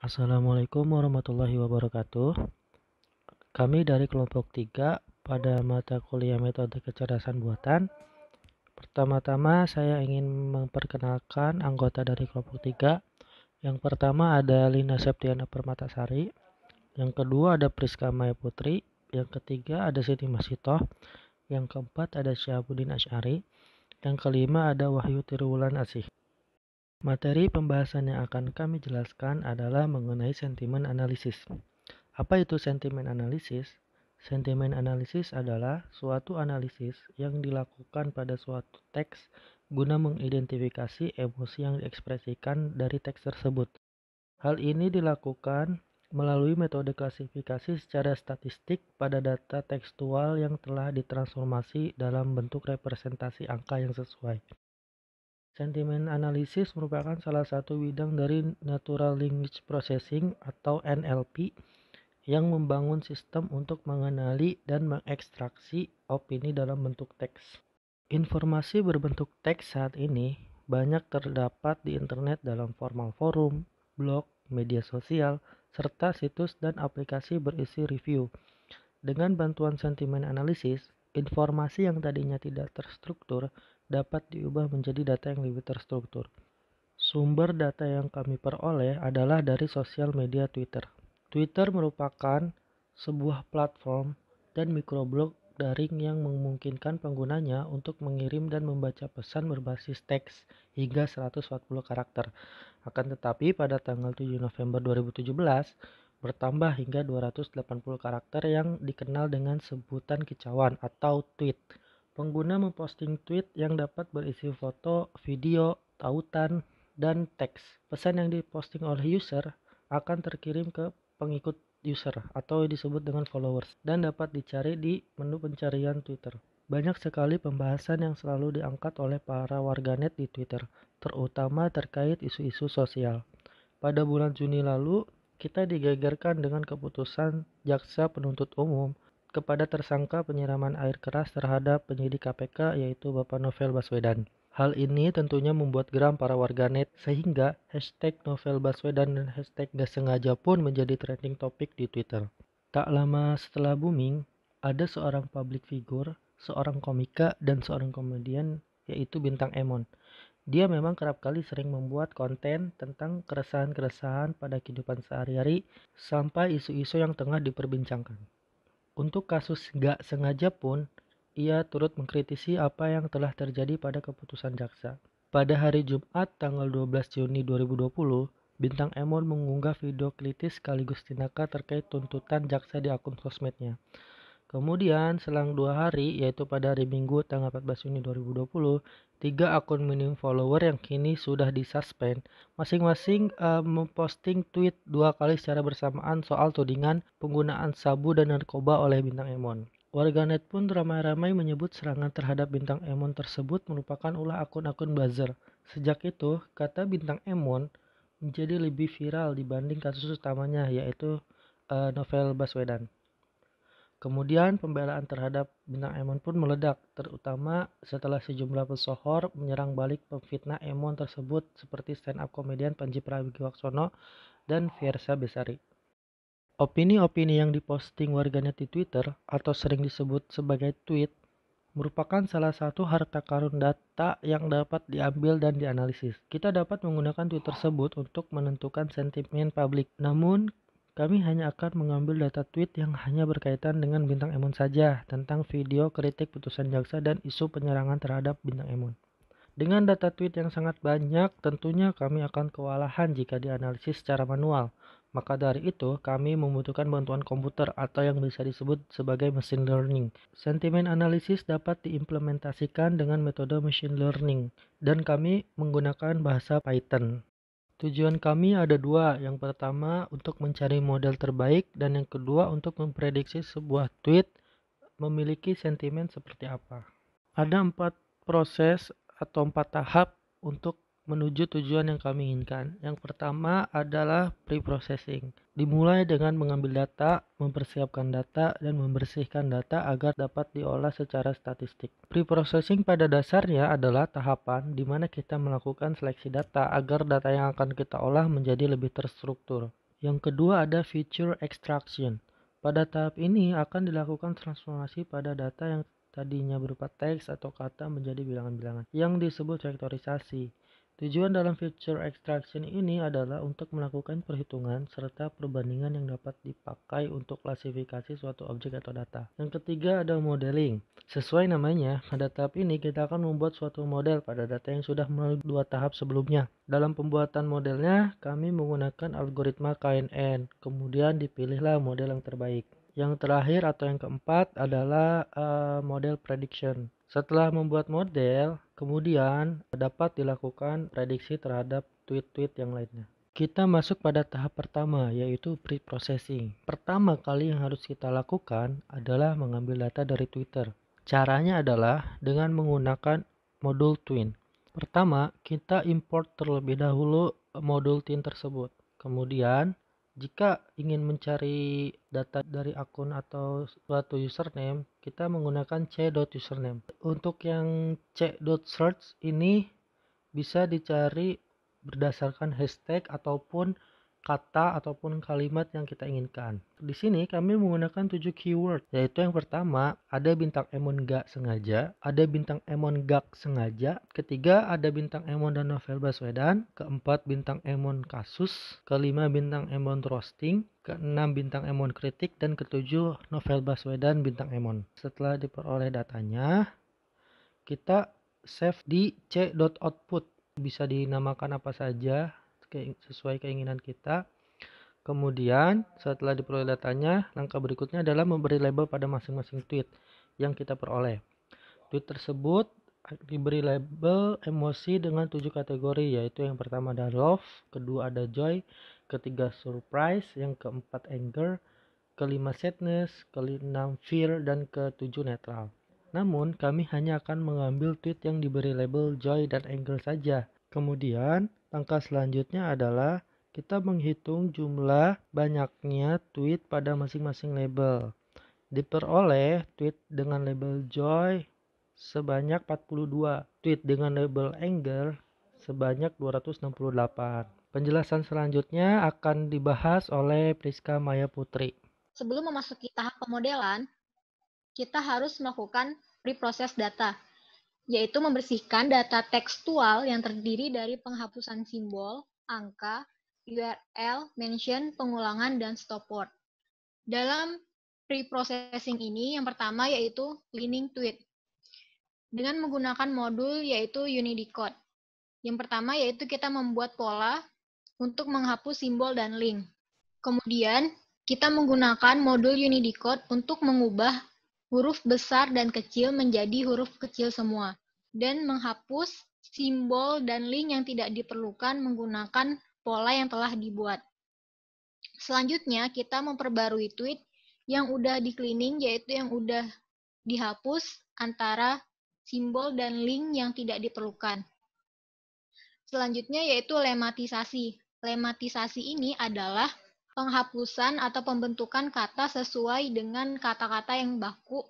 Assalamualaikum warahmatullahi wabarakatuh. Kami dari kelompok 3 pada mata kuliah metode kecerdasan buatan. Pertama-tama saya ingin memperkenalkan anggota dari kelompok 3. Yang pertama ada Lina Septiana Permatasari, yang kedua ada Priska Maya Putri, yang ketiga ada Siti Masito. yang keempat ada Syahbudin Asyari, yang kelima ada Wahyu Tirulan Asih. Materi pembahasan yang akan kami jelaskan adalah mengenai sentimen analisis. Apa itu sentimen analisis? Sentimen analisis adalah suatu analisis yang dilakukan pada suatu teks guna mengidentifikasi emosi yang diekspresikan dari teks tersebut. Hal ini dilakukan melalui metode klasifikasi secara statistik pada data tekstual yang telah ditransformasi dalam bentuk representasi angka yang sesuai. Sentimen analisis merupakan salah satu bidang dari Natural Language Processing atau NLP yang membangun sistem untuk mengenali dan mengekstraksi opini dalam bentuk teks. Informasi berbentuk teks saat ini banyak terdapat di internet dalam formal forum, blog, media sosial, serta situs dan aplikasi berisi review. Dengan bantuan sentimen analisis, informasi yang tadinya tidak terstruktur dapat diubah menjadi data yang lebih terstruktur. Sumber data yang kami peroleh adalah dari sosial media Twitter. Twitter merupakan sebuah platform dan mikroblog daring yang memungkinkan penggunanya untuk mengirim dan membaca pesan berbasis teks hingga 140 karakter. Akan tetapi pada tanggal 7 November 2017 bertambah hingga 280 karakter yang dikenal dengan sebutan kicauan atau tweet. Pengguna memposting tweet yang dapat berisi foto, video, tautan, dan teks. Pesan yang diposting oleh user akan terkirim ke pengikut user atau disebut dengan followers dan dapat dicari di menu pencarian Twitter. Banyak sekali pembahasan yang selalu diangkat oleh para warganet di Twitter, terutama terkait isu-isu sosial. Pada bulan Juni lalu, kita digegerkan dengan keputusan Jaksa Penuntut Umum kepada tersangka penyiraman air keras terhadap penyidik KPK yaitu Bapak Novel Baswedan. Hal ini tentunya membuat geram para warganet sehingga hashtag Novel Baswedan dan hashtag gak sengaja pun menjadi trending topik di Twitter. Tak lama setelah booming, ada seorang public figure, seorang komika, dan seorang komedian yaitu Bintang Emon. Dia memang kerap kali sering membuat konten tentang keresahan-keresahan pada kehidupan sehari-hari sampai isu-isu yang tengah diperbincangkan. Untuk kasus gak sengaja pun, ia turut mengkritisi apa yang telah terjadi pada keputusan jaksa. Pada hari Jumat tanggal 12 Juni 2020, Bintang Emon mengunggah video kritis sekaligus tindakan terkait tuntutan jaksa di akun sosmednya. Kemudian selang dua hari yaitu pada hari Minggu tanggal 14 Juni 2020, tiga akun minim follower yang kini sudah disuspend masing-masing uh, memposting tweet dua kali secara bersamaan soal tudingan penggunaan sabu dan narkoba oleh bintang Emon. Warganet pun ramai-ramai menyebut serangan terhadap bintang Emon tersebut merupakan ulah akun-akun buzzer. Sejak itu, kata bintang Emon menjadi lebih viral dibanding kasus utamanya yaitu uh, novel Baswedan. Kemudian pembelaan terhadap bintang Emon pun meledak, terutama setelah sejumlah pesohor menyerang balik pemfitnah Emon tersebut seperti stand up komedian Panji Pragiwaksono dan Fiersa Besari. Opini-opini yang diposting warganet di Twitter atau sering disebut sebagai tweet merupakan salah satu harta karun data yang dapat diambil dan dianalisis. Kita dapat menggunakan tweet tersebut untuk menentukan sentimen publik. Namun, kami hanya akan mengambil data tweet yang hanya berkaitan dengan Bintang Emon saja tentang video kritik putusan jaksa dan isu penyerangan terhadap Bintang Emon. Dengan data tweet yang sangat banyak, tentunya kami akan kewalahan jika dianalisis secara manual. Maka dari itu, kami membutuhkan bantuan komputer atau yang bisa disebut sebagai machine learning. Sentimen analisis dapat diimplementasikan dengan metode machine learning, dan kami menggunakan bahasa Python. Tujuan kami ada dua. Yang pertama untuk mencari model terbaik dan yang kedua untuk memprediksi sebuah tweet memiliki sentimen seperti apa. Ada empat proses atau empat tahap untuk menuju tujuan yang kami inginkan. Yang pertama adalah pre-processing. Dimulai dengan mengambil data, mempersiapkan data, dan membersihkan data agar dapat diolah secara statistik. Pre-processing pada dasarnya adalah tahapan di mana kita melakukan seleksi data agar data yang akan kita olah menjadi lebih terstruktur. Yang kedua ada feature extraction. Pada tahap ini akan dilakukan transformasi pada data yang tadinya berupa teks atau kata menjadi bilangan-bilangan yang disebut vektorisasi. Tujuan dalam feature extraction ini adalah untuk melakukan perhitungan serta perbandingan yang dapat dipakai untuk klasifikasi suatu objek atau data. Yang ketiga ada modeling. Sesuai namanya, pada tahap ini kita akan membuat suatu model pada data yang sudah melalui dua tahap sebelumnya. Dalam pembuatan modelnya, kami menggunakan algoritma KNN, kemudian dipilihlah model yang terbaik. Yang terakhir atau yang keempat adalah uh, model prediction. Setelah membuat model, Kemudian, dapat dilakukan prediksi terhadap tweet-tweet yang lainnya. Kita masuk pada tahap pertama, yaitu pre-processing. Pertama kali yang harus kita lakukan adalah mengambil data dari Twitter. Caranya adalah dengan menggunakan modul Twin. Pertama, kita import terlebih dahulu modul Twin tersebut. Kemudian, jika ingin mencari data dari akun atau suatu username, kita menggunakan c.username. Untuk yang c.search ini bisa dicari berdasarkan hashtag ataupun kata ataupun kalimat yang kita inginkan. Di sini kami menggunakan tujuh keyword, yaitu yang pertama ada bintang emon gak sengaja, ada bintang emon gak sengaja, ketiga ada bintang emon dan novel Baswedan, keempat bintang emon kasus, kelima bintang emon roasting, keenam bintang emon kritik, dan ketujuh novel Baswedan bintang emon. Setelah diperoleh datanya, kita save di c.output bisa dinamakan apa saja sesuai keinginan kita. Kemudian setelah diperoleh datanya, langkah berikutnya adalah memberi label pada masing-masing tweet yang kita peroleh. Tweet tersebut diberi label emosi dengan tujuh kategori yaitu yang pertama ada love, kedua ada joy, ketiga surprise, yang keempat anger, kelima sadness, keenam fear dan ketujuh netral. Namun kami hanya akan mengambil tweet yang diberi label joy dan anger saja Kemudian, langkah selanjutnya adalah kita menghitung jumlah banyaknya tweet pada masing-masing label. Diperoleh tweet dengan label joy sebanyak 42, tweet dengan label anger sebanyak 268. Penjelasan selanjutnya akan dibahas oleh Priska Maya Putri. Sebelum memasuki tahap pemodelan, kita harus melakukan preproses data yaitu membersihkan data tekstual yang terdiri dari penghapusan simbol, angka, URL, mention, pengulangan, dan stop word. Dalam pre-processing ini, yang pertama yaitu cleaning tweet dengan menggunakan modul yaitu Unicode. Yang pertama yaitu kita membuat pola untuk menghapus simbol dan link. Kemudian, kita menggunakan modul Unicode untuk mengubah huruf besar dan kecil menjadi huruf kecil semua dan menghapus simbol dan link yang tidak diperlukan menggunakan pola yang telah dibuat. Selanjutnya, kita memperbarui tweet yang udah di cleaning, yaitu yang udah dihapus antara simbol dan link yang tidak diperlukan. Selanjutnya yaitu lematisasi. Lematisasi ini adalah penghapusan atau pembentukan kata sesuai dengan kata-kata yang baku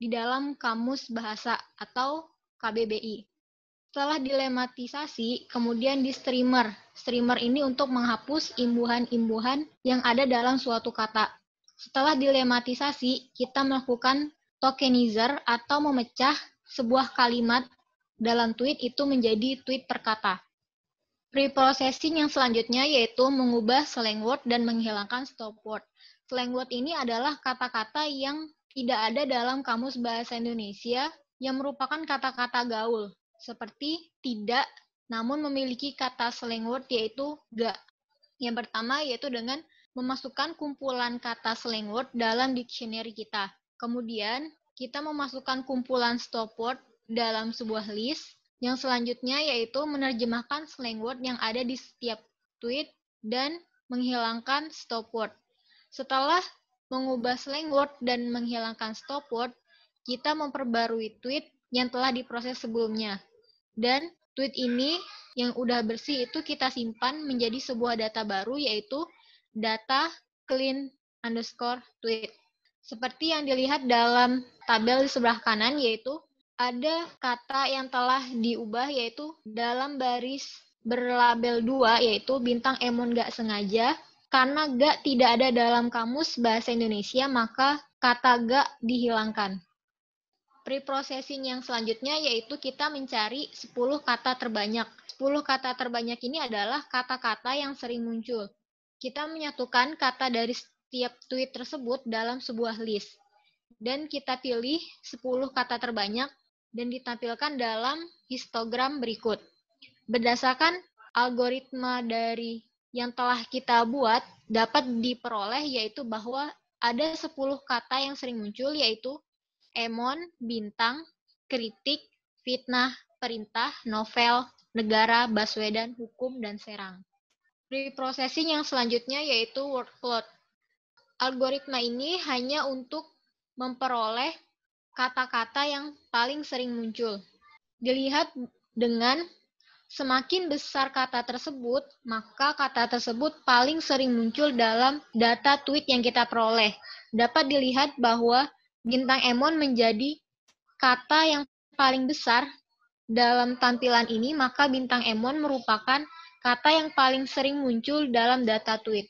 di dalam kamus bahasa atau KBBI. Setelah dilematisasi, kemudian di streamer. Streamer ini untuk menghapus imbuhan-imbuhan yang ada dalam suatu kata. Setelah dilematisasi, kita melakukan tokenizer atau memecah sebuah kalimat dalam tweet itu menjadi tweet per kata. Preprocessing yang selanjutnya yaitu mengubah slang word dan menghilangkan stop word. Slang word ini adalah kata-kata yang tidak ada dalam kamus bahasa Indonesia yang merupakan kata-kata gaul, seperti tidak namun memiliki kata slang word yaitu gak. Yang pertama yaitu dengan memasukkan kumpulan kata slang word dalam dictionary kita. Kemudian, kita memasukkan kumpulan stop word dalam sebuah list. Yang selanjutnya yaitu menerjemahkan slang word yang ada di setiap tweet dan menghilangkan stop word. Setelah mengubah slang word dan menghilangkan stop word, kita memperbarui tweet yang telah diproses sebelumnya. Dan tweet ini yang udah bersih itu kita simpan menjadi sebuah data baru yaitu data clean underscore tweet. Seperti yang dilihat dalam tabel di sebelah kanan yaitu ada kata yang telah diubah yaitu dalam baris berlabel 2 yaitu bintang emon gak sengaja karena gak tidak ada dalam kamus bahasa Indonesia maka kata gak dihilangkan preprocessing yang selanjutnya yaitu kita mencari 10 kata terbanyak. 10 kata terbanyak ini adalah kata-kata yang sering muncul. Kita menyatukan kata dari setiap tweet tersebut dalam sebuah list. Dan kita pilih 10 kata terbanyak dan ditampilkan dalam histogram berikut. Berdasarkan algoritma dari yang telah kita buat dapat diperoleh yaitu bahwa ada 10 kata yang sering muncul yaitu emon, bintang, kritik, fitnah, perintah, novel, negara, Baswedan, hukum, dan serang. Reprocessing yang selanjutnya yaitu workload. Algoritma ini hanya untuk memperoleh kata-kata yang paling sering muncul. Dilihat dengan semakin besar kata tersebut, maka kata tersebut paling sering muncul dalam data tweet yang kita peroleh. Dapat dilihat bahwa bintang Emon menjadi kata yang paling besar dalam tampilan ini, maka bintang Emon merupakan kata yang paling sering muncul dalam data tweet.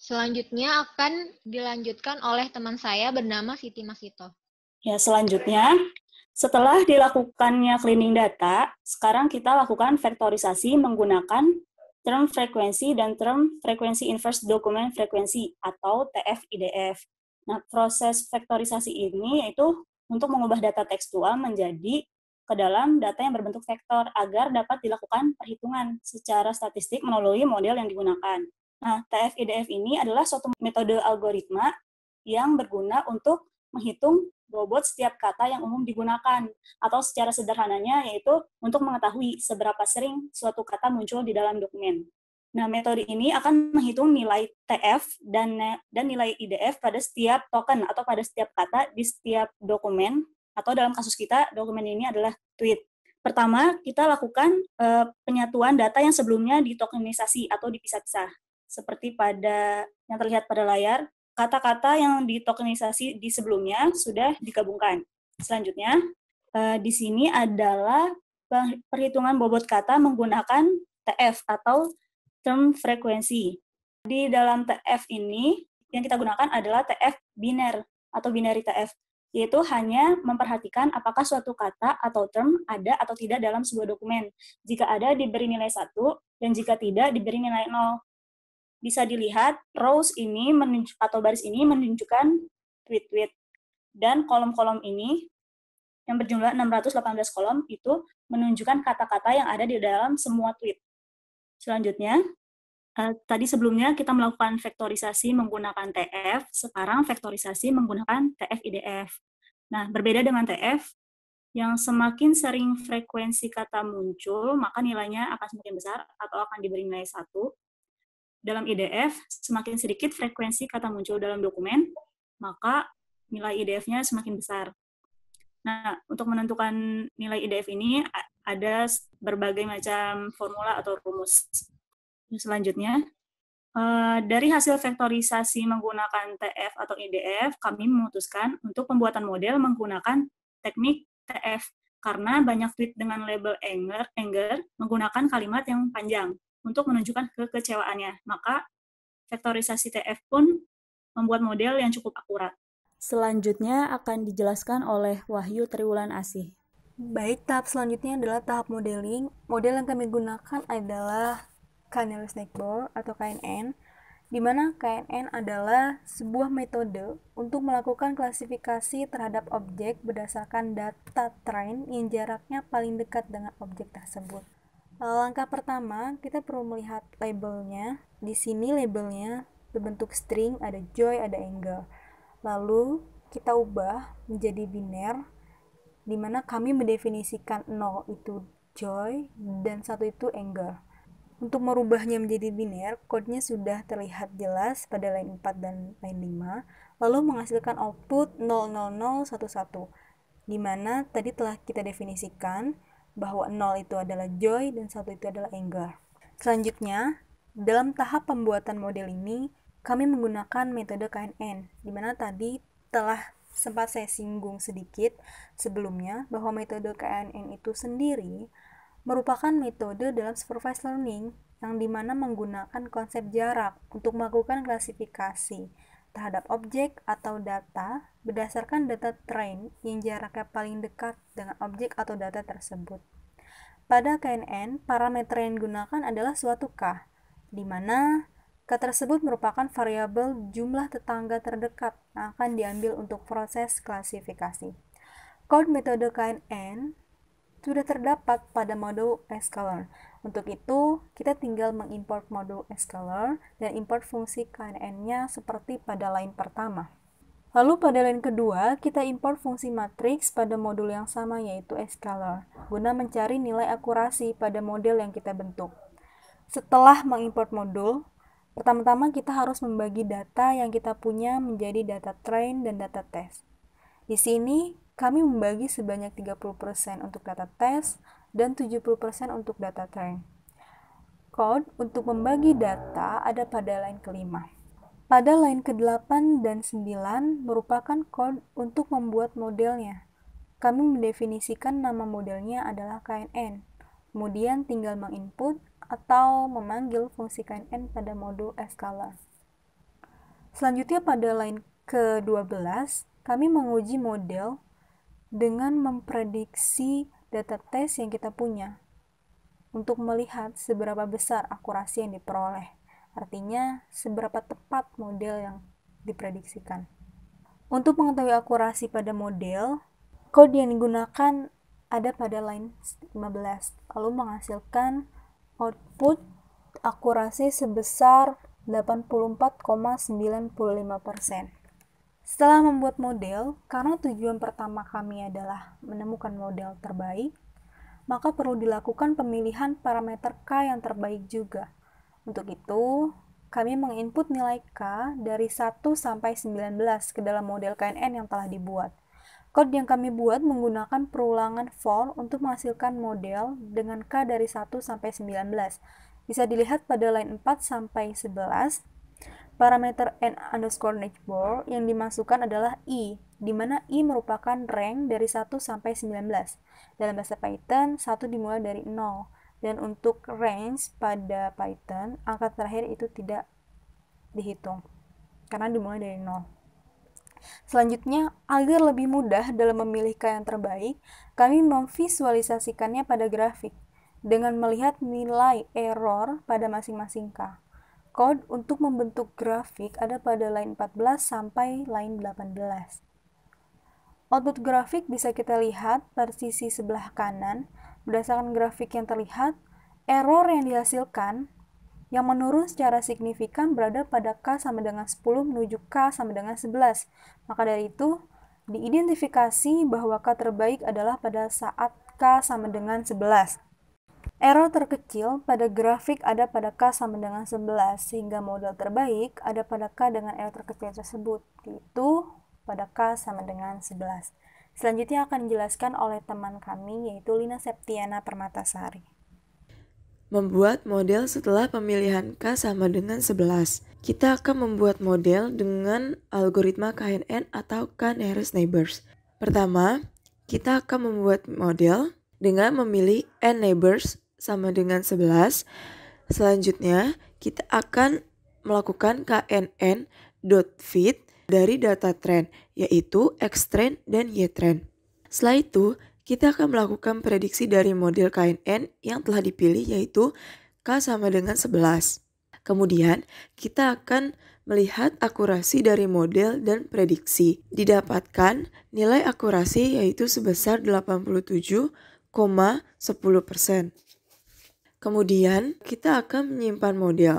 Selanjutnya akan dilanjutkan oleh teman saya bernama Siti Masito. Ya, selanjutnya setelah dilakukannya cleaning data, sekarang kita lakukan vektorisasi menggunakan term frekuensi dan term frekuensi inverse document frekuensi atau TFIDF. Nah, proses vektorisasi ini yaitu untuk mengubah data tekstual menjadi ke dalam data yang berbentuk vektor agar dapat dilakukan perhitungan secara statistik melalui model yang digunakan. Nah, tf ini adalah suatu metode algoritma yang berguna untuk menghitung bobot setiap kata yang umum digunakan atau secara sederhananya yaitu untuk mengetahui seberapa sering suatu kata muncul di dalam dokumen. Nah, metode ini akan menghitung nilai TF dan dan nilai IDF pada setiap token atau pada setiap kata di setiap dokumen atau dalam kasus kita dokumen ini adalah tweet. Pertama, kita lakukan e, penyatuan data yang sebelumnya ditokenisasi atau dipisah-pisah. Seperti pada yang terlihat pada layar, kata-kata yang ditokenisasi di sebelumnya sudah digabungkan. Selanjutnya, e, di sini adalah perhitungan bobot kata menggunakan TF atau term frekuensi. Di dalam TF ini, yang kita gunakan adalah TF biner atau binary TF, yaitu hanya memperhatikan apakah suatu kata atau term ada atau tidak dalam sebuah dokumen. Jika ada, diberi nilai 1, dan jika tidak, diberi nilai 0. Bisa dilihat, rows ini atau baris ini menunjukkan tweet-tweet. Dan kolom-kolom ini yang berjumlah 618 kolom itu menunjukkan kata-kata yang ada di dalam semua tweet. Selanjutnya, Uh, tadi sebelumnya kita melakukan vektorisasi menggunakan TF, sekarang vektorisasi menggunakan TF-IDF. Nah, berbeda dengan TF, yang semakin sering frekuensi kata muncul, maka nilainya akan semakin besar atau akan diberi nilai satu Dalam IDF, semakin sedikit frekuensi kata muncul dalam dokumen, maka nilai IDF-nya semakin besar. Nah, untuk menentukan nilai IDF ini, ada berbagai macam formula atau rumus. Selanjutnya, eh, dari hasil vektorisasi menggunakan TF atau IDF, kami memutuskan untuk pembuatan model menggunakan teknik TF karena banyak tweet dengan label anger, anger menggunakan kalimat yang panjang untuk menunjukkan kekecewaannya. Maka vektorisasi TF pun membuat model yang cukup akurat. Selanjutnya akan dijelaskan oleh Wahyu Triwulan Asih. Baik, tahap selanjutnya adalah tahap modeling. Model yang kami gunakan adalah Canary Ball atau KNN, di mana KNN adalah sebuah metode untuk melakukan klasifikasi terhadap objek berdasarkan data train yang jaraknya paling dekat dengan objek tersebut. Eh, langkah pertama, kita perlu melihat labelnya. Di sini labelnya berbentuk string, ada joy, ada angle. Lalu kita ubah menjadi biner di mana kami mendefinisikan nol itu joy dan satu itu anger. Untuk merubahnya menjadi biner, kodenya sudah terlihat jelas pada line 4 dan line 5, lalu menghasilkan output 00011, di mana tadi telah kita definisikan bahwa 0 itu adalah joy dan satu itu adalah anger. Selanjutnya, dalam tahap pembuatan model ini, kami menggunakan metode KNN, di mana tadi telah sempat saya singgung sedikit sebelumnya bahwa metode KNN itu sendiri merupakan metode dalam supervised learning yang dimana menggunakan konsep jarak untuk melakukan klasifikasi terhadap objek atau data berdasarkan data train yang jaraknya paling dekat dengan objek atau data tersebut. Pada KNN, parameter yang digunakan adalah suatu K, di mana Angka tersebut merupakan variabel jumlah tetangga terdekat yang akan diambil untuk proses klasifikasi. Code metode KNN sudah terdapat pada modul scalar. Untuk itu, kita tinggal mengimport modul scalar dan import fungsi KNN-nya seperti pada line pertama. Lalu pada line kedua, kita import fungsi matriks pada modul yang sama yaitu scalar, guna mencari nilai akurasi pada model yang kita bentuk. Setelah mengimport modul, Pertama-tama kita harus membagi data yang kita punya menjadi data train dan data test. Di sini kami membagi sebanyak 30% untuk data test dan 70% untuk data train. Code untuk membagi data ada pada line kelima. Pada line ke-8 dan 9 merupakan code untuk membuat modelnya. Kami mendefinisikan nama modelnya adalah KNN, kemudian tinggal menginput atau memanggil fungsi KNN pada modul eskala. Selanjutnya pada line ke-12, kami menguji model dengan memprediksi data test yang kita punya untuk melihat seberapa besar akurasi yang diperoleh. Artinya, seberapa tepat model yang diprediksikan. Untuk mengetahui akurasi pada model, kode yang digunakan ada pada line 15, lalu menghasilkan output akurasi sebesar 84,95%. Setelah membuat model, karena tujuan pertama kami adalah menemukan model terbaik, maka perlu dilakukan pemilihan parameter K yang terbaik juga. Untuk itu, kami menginput nilai K dari 1 sampai 19 ke dalam model KNN yang telah dibuat. Code yang kami buat menggunakan perulangan for untuk menghasilkan model dengan K dari 1 sampai 19. Bisa dilihat pada line 4 sampai 11. Parameter n underscore nextball yang dimasukkan adalah i, di mana i merupakan rank dari 1 sampai 19. Dalam bahasa Python, 1 dimulai dari 0. Dan untuk range pada Python, angka terakhir itu tidak dihitung, karena dimulai dari 0. Selanjutnya, agar lebih mudah dalam memilih yang terbaik, kami memvisualisasikannya pada grafik dengan melihat nilai error pada masing-masing K. Code untuk membentuk grafik ada pada line 14 sampai line 18. Output grafik bisa kita lihat pada sisi sebelah kanan berdasarkan grafik yang terlihat, error yang dihasilkan yang menurun secara signifikan berada pada K sama dengan 10 menuju K sama dengan 11. Maka dari itu, diidentifikasi bahwa K terbaik adalah pada saat K sama dengan 11. Error terkecil pada grafik ada pada K sama dengan 11, sehingga model terbaik ada pada K dengan error terkecil tersebut, yaitu pada K sama dengan 11. Selanjutnya akan dijelaskan oleh teman kami, yaitu Lina Septiana Permatasari. Membuat model setelah pemilihan K sama dengan 11. Kita akan membuat model dengan algoritma KNN atau K Nearest Neighbors. Pertama, kita akan membuat model dengan memilih N neighbors sama dengan 11. Selanjutnya, kita akan melakukan KNN.fit dari data trend, yaitu X trend dan Y trend. Setelah itu, kita akan melakukan prediksi dari model k-n-n yang telah dipilih yaitu K sama dengan 11. Kemudian, kita akan melihat akurasi dari model dan prediksi. Didapatkan nilai akurasi yaitu sebesar 87,10%. Kemudian, kita akan menyimpan model.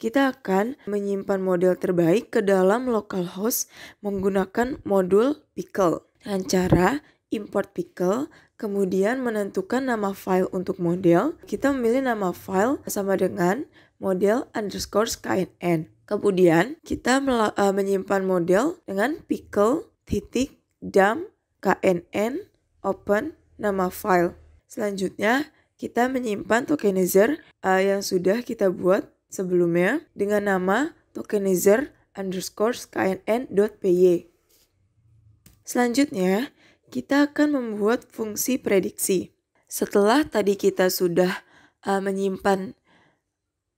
Kita akan menyimpan model terbaik ke dalam localhost menggunakan modul pickle. dengan cara import pickle, kemudian menentukan nama file untuk model. Kita memilih nama file sama dengan model underscore skyn. Kemudian kita eh, menyimpan model dengan pickle titik dump knn open nama file. Selanjutnya kita menyimpan tokenizer uh, yang sudah kita buat sebelumnya dengan nama tokenizer underscore skyn.py. Selanjutnya, kita akan membuat fungsi prediksi. Setelah tadi kita sudah uh, menyimpan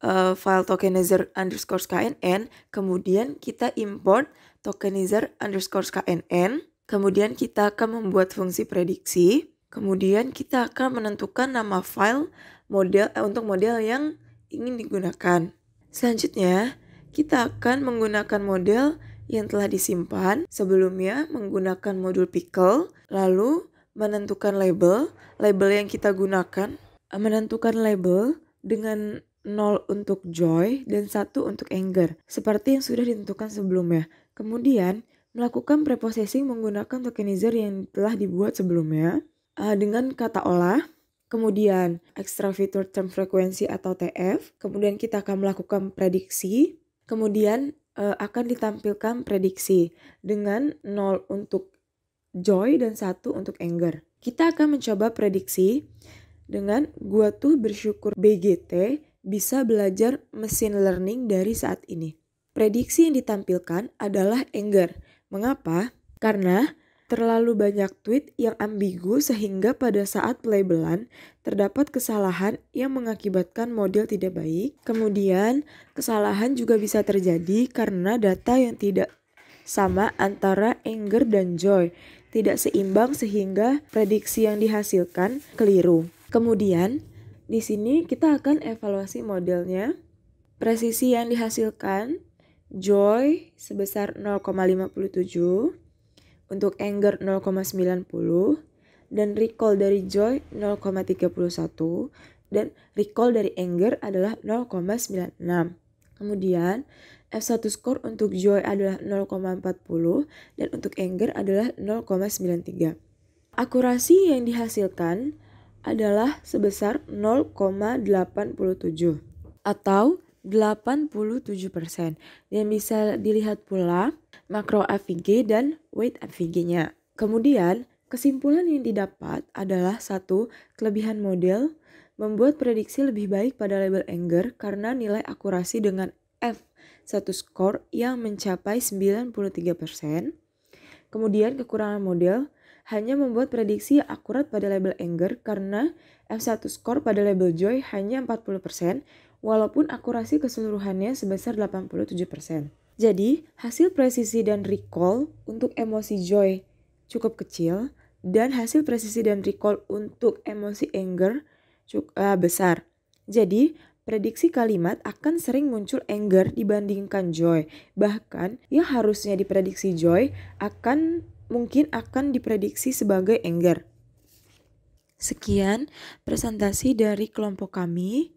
uh, file tokenizer underscore knn, kemudian kita import tokenizer underscore knn, kemudian kita akan membuat fungsi prediksi, kemudian kita akan menentukan nama file model eh, untuk model yang ingin digunakan. Selanjutnya, kita akan menggunakan model yang telah disimpan sebelumnya menggunakan modul pickle, lalu menentukan label, label yang kita gunakan, menentukan label dengan 0 untuk joy dan 1 untuk anger, seperti yang sudah ditentukan sebelumnya. Kemudian, melakukan preprocessing menggunakan tokenizer yang telah dibuat sebelumnya eh, dengan kata olah, kemudian extra feature term frequency atau TF, kemudian kita akan melakukan prediksi, kemudian Eh, akan ditampilkan prediksi dengan 0 untuk joy dan 1 untuk anger. Kita akan mencoba prediksi dengan gua tuh bersyukur BGT bisa belajar mesin learning dari saat ini. Prediksi yang ditampilkan adalah anger. Mengapa? Karena Terlalu banyak tweet yang ambigu sehingga pada saat pelabelan terdapat kesalahan yang mengakibatkan model tidak baik. Kemudian, kesalahan juga bisa terjadi karena data yang tidak sama antara anger dan joy tidak seimbang sehingga prediksi yang dihasilkan keliru. Kemudian, di sini kita akan evaluasi modelnya. Presisi yang dihasilkan joy sebesar 0,57 untuk anger 0,90 dan recall dari joy 0,31 dan recall dari anger adalah 0,96. Kemudian F1 score untuk joy adalah 0,40 dan untuk anger adalah 0,93. Akurasi yang dihasilkan adalah sebesar 0,87 atau 87%. Dan bisa dilihat pula makro AVG dan weight AVG-nya. Kemudian, kesimpulan yang didapat adalah satu kelebihan model membuat prediksi lebih baik pada label anger karena nilai akurasi dengan F satu skor yang mencapai 93%. Kemudian kekurangan model hanya membuat prediksi akurat pada label anger karena F1 score pada label Joy hanya 40%, walaupun akurasi keseluruhannya sebesar 87%. Jadi, hasil presisi dan recall untuk emosi joy cukup kecil dan hasil presisi dan recall untuk emosi anger cukup uh, eh, besar. Jadi, prediksi kalimat akan sering muncul anger dibandingkan joy. Bahkan yang harusnya diprediksi joy akan mungkin akan diprediksi sebagai anger. Sekian presentasi dari kelompok kami.